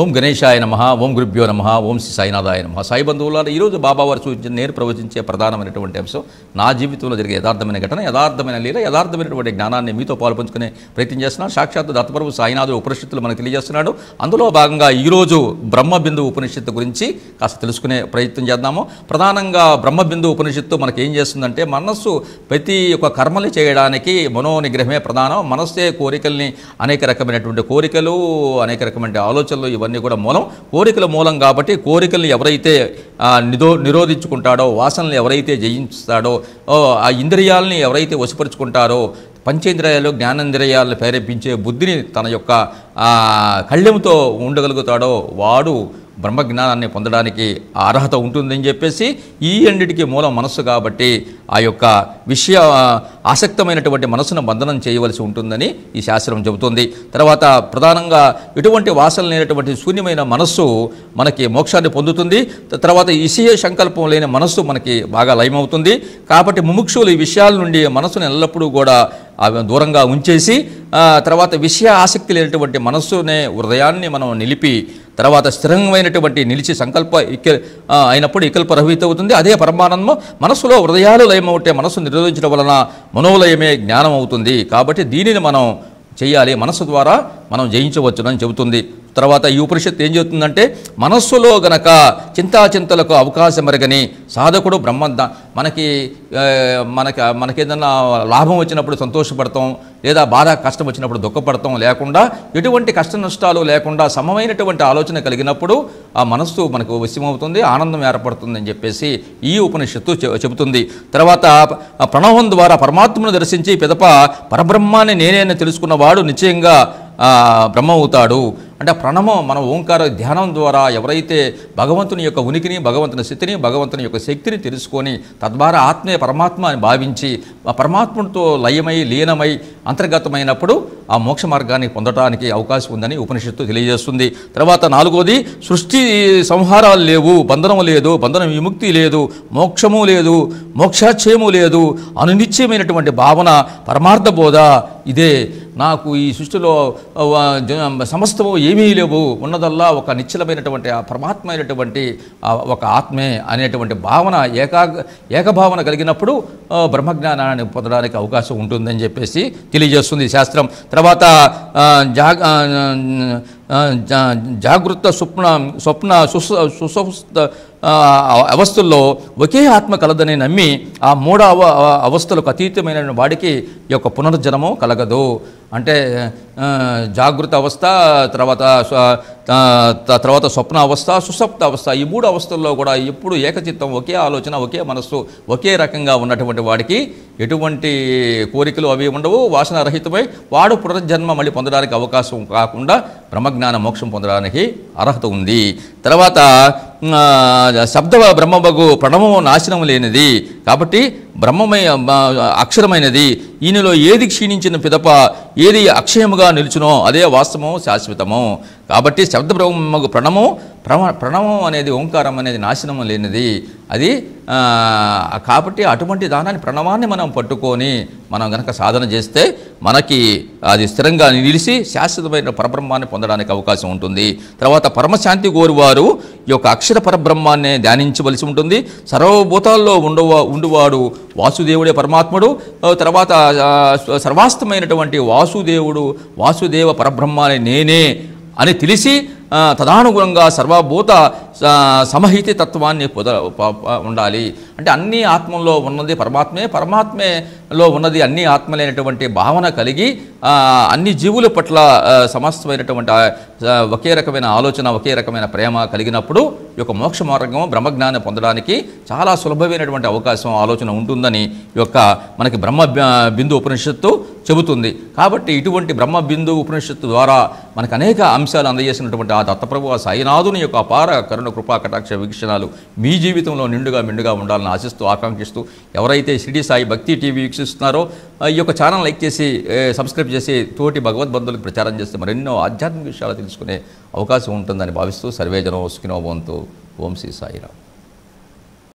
ఓం గణేశాయ నమ ఓం గురుభ్యో నమ ఓం శ్రీ సాయినాథాయ నమ సాయి బంధువులారా ఈరోజు బాబావారు సూచించిన నేను ప్రవచించే ప్రధానమైనటువంటి అంశం నా జీవితంలో జరిగే యథార్థమైన ఘటన యథార్థమైన లీల యథార్థమైనటువంటి జ్ఞానాన్ని మీతో పాల్పంచుకునే ప్రయత్నం చేస్తున్నాను సాక్షాత్ దత్తప్రభు సాయినాథు ఉపనిషత్తులు మనకు తెలియజేస్తున్నాడు అందులో భాగంగా ఈరోజు బ్రహ్మబిందు ఉపనిషత్తు గురించి కాస్త తెలుసుకునే ప్రయత్నం చేద్దాము ప్రధానంగా బ్రహ్మబిందు ఉపనిషత్తు మనకి ఏం చేస్తుందంటే మనస్సు ప్రతి ఒక్క కర్మని చేయడానికి మనోనిగ్రహమే ప్రధానం మనస్సే కోరికల్ని అనేక రకమైనటువంటి కోరికలు అనేక రకమైన ఆలోచనలు ఇవన్నీ కూడా మూలం కోరికల మూలం కాబట్టి కోరికల్ని ఎవరైతే నిదో నిరోధించుకుంటాడో వాసనలు ఎవరైతే జయించుతాడో ఆ ఇంద్రియాలని ఎవరైతే వశపరుచుకుంటారో పంచేంద్రియాలు జ్ఞానేంద్రియాలను ప్రేరేపించే బుద్ధిని తన యొక్క కళ్ళెంతో ఉండగలుగుతాడో వాడు బ్రహ్మజ్ఞానాన్ని పొందడానికి అర్హత ఉంటుందని చెప్పేసి ఈ అన్నిటికీ మూలం మనస్సు కాబట్టి ఆ యొక్క విషయ ఆసక్తమైనటువంటి మనసును బంధనం చేయవలసి ఉంటుందని ఈ శాస్త్రం చెబుతుంది తర్వాత ప్రధానంగా ఎటువంటి వాసన లేనటువంటి శూన్యమైన మనస్సు మనకి మోక్షాన్ని పొందుతుంది తర్వాత ఇసియ సంకల్పం లేని మనస్సు మనకి బాగా లయమవుతుంది కాబట్టి ముముక్షులు ఈ విషయాల నుండి మనసును ఎల్లప్పుడూ కూడా ఆమె దూరంగా ఉంచేసి తర్వాత విషయ ఆసక్తి లేనటువంటి మనస్సునే హృదయాన్ని మనం నిలిపి తర్వాత స్థిరంగమైనటువంటి నిలిచి సంకల్ప ఇక అయినప్పుడు ఇకల్ప రహిత అవుతుంది అదే పరమానందము మనస్సులో హృదయాలు లయమవుతే మనస్సు నిరోధించడం వలన మనోలయమే జ్ఞానం అవుతుంది కాబట్టి దీనిని మనం చేయాలి మనస్సు ద్వారా మనం జయించవచ్చునని చెబుతుంది తర్వాత ఈ ఉపనిషత్తు ఏం చెబుతుందంటే మనస్సులో గనక చింతాచింతలకు అవకాశం మెరగని సాధకుడు బ్రహ్మ మనకి మనకి మనకేదన్నా లాభం వచ్చినప్పుడు సంతోషపడతాం లేదా బాధ కష్టం వచ్చినప్పుడు దుఃఖపడతాం లేకుండా ఎటువంటి కష్ట నష్టాలు లేకుండా సమమైనటువంటి ఆలోచన కలిగినప్పుడు ఆ మనస్సు మనకు వశ్యమవుతుంది ఆనందం ఏర్పడుతుందని చెప్పేసి ఈ ఉపనిషత్తు చెబుతుంది తర్వాత ప్రణవం ద్వారా పరమాత్మను దర్శించి పిదప పరబ్రహ్మాన్ని నేనే తెలుసుకున్నవాడు నిశ్చయంగా బ్రహ్మ అవుతాడు అంటే ప్రణమం మన ఓంకార ధ్యానం ద్వారా ఎవరైతే భగవంతుని యొక్క ఉనికిని భగవంతుని స్థితిని భగవంతుని యొక్క శక్తిని తెలుసుకొని తద్వారా ఆత్మే పరమాత్మ అని భావించి ఆ పరమాత్మతో లయమై లీనమై అంతర్గతమైనప్పుడు ఆ మోక్ష మార్గాన్ని పొందడానికి అవకాశం ఉందని ఉపనిషత్తు తెలియజేస్తుంది తర్వాత నాలుగోది సృష్టి సంహారాలు లేవు బంధనం లేదు బంధన విముక్తి లేదు మోక్షము లేదు మోక్షాక్షయము లేదు అనునిత్యమైనటువంటి భావన పరమార్థ బోధ ఇదే నాకు ఈ సృష్టిలో సమస్తము ఏమీ లేవు ఉన్నదల్లా ఒక నిశ్చలమైనటువంటి ఆ అయినటువంటి ఒక ఆత్మే అనేటువంటి భావన ఏకా ఏకభావన కలిగినప్పుడు బ్రహ్మజ్ఞానాన్ని పొందడానికి అవకాశం ఉంటుందని చెప్పేసి తెలియజేస్తుంది శాస్త్రం తర్వాత జాగ జాగ్రత్త స్వప్న స్వప్న సుస్ సుస్వస్థ అవస్థల్లో ఒకే ఆత్మ కలదని నమ్మి ఆ మూడు అవ అవస్థలకు అతీతమైన వాడికి ఈ యొక్క పునర్జన్మం కలగదు అంటే జాగృత అవస్థ తర్వాత తర్వాత స్వప్న అవస్థ సుసప్త అవస్థ ఈ మూడు అవస్థల్లో కూడా ఎప్పుడు ఏకచిత్తం ఒకే ఆలోచన ఒకే మనస్సు ఒకే రకంగా ఉన్నటువంటి వాడికి ఎటువంటి కోరికలు అవి ఉండవు వాసనారహితమై వాడు పునర్జన్మ మళ్ళీ పొందడానికి అవకాశం కాకుండా బ్రహ్మజ్ఞాన మోక్షం పొందడానికి అర్హత ఉంది తర్వాత శబ్ద బ్రహ్మబగు ప్రణవము నాశనం లేనిది కాబట్టి బ్రహ్మమై అక్షరమైనది ఈయనలో ఏది క్షీణించిన పిదప ఏది అక్షయముగా నిలుచునో అదే వాస్తవము శాశ్వతము కాబట్టి శబ్ద బ్రహ్మకు ప్రణము ప్రణవం అనేది ఓంకారం అనేది నాశనం లేనిది అది కాబట్టి అటువంటి దానాన్ని ప్రణవాన్ని మనం పట్టుకొని మనం గనక సాధన చేస్తే మనకి అది స్థిరంగా నిలిచి శాశ్వతమైన పరబ్రహ్మాన్ని పొందడానికి అవకాశం ఉంటుంది తర్వాత పరమశాంతి కోరువారు ఈ యొక్క అక్షర పరబ్రహ్మాన్ని ధ్యానించవలసి ఉంటుంది సర్వభూతాల్లో ఉండవ ఉండువాడు వాసుదేవుడే పరమాత్ముడు తర్వాత సర్వాస్తమైనటువంటి వాసుదేవుడు వాసుదేవ పరబ్రహ్మాన్ని నేనే అని తెలిసి తదానుగుణంగా సర్వభూత సమహితి తత్వాన్ని పొద ఉండాలి అంటే అన్ని ఆత్మల్లో ఉన్నది పరమాత్మే పరమాత్మేలో ఉన్నది అన్ని ఆత్మలైనటువంటి భావన కలిగి అన్ని జీవుల పట్ల సమస్తమైనటువంటి ఒకే రకమైన ఆలోచన ఒకే రకమైన ప్రేమ కలిగినప్పుడు ఈ యొక్క మోక్ష మార్గం బ్రహ్మజ్ఞానం పొందడానికి చాలా సులభమైనటువంటి అవకాశం ఆలోచన ఉంటుందని యొక్క మనకి బ్రహ్మ బిందు ఉపనిషత్తు చెబుతుంది కాబట్టి ఇటువంటి బ్రహ్మ బిందువు ఉపనిషత్తు ద్వారా మనకు అనేక అంశాలు అందజేసినటువంటి ఆ దత్తప్రభు ఆ సాయినాథుని యొక్క అపార కరుణ కృపా కటాక్ష వీక్షణాలు మీ జీవితంలో నిండుగా మిండుగా ఉండాలని ఆశిస్తూ ఆకాంక్షిస్తూ ఎవరైతే షిరిడి సాయి భక్తి టీవీ వీక్షిస్తున్నారో ఈ యొక్క ఛానల్ లైక్ చేసి సబ్స్క్రైబ్ చేసి తోటి భగవద్బంధులకు ప్రచారం చేస్తే మరెన్నో ఆధ్యాత్మిక విషయాలు తెలుసుకునే అవకాశం ఉంటుందని భావిస్తూ సర్వేజనం సుఖినోభవంతో ఓం శ్రీ సాయిరావు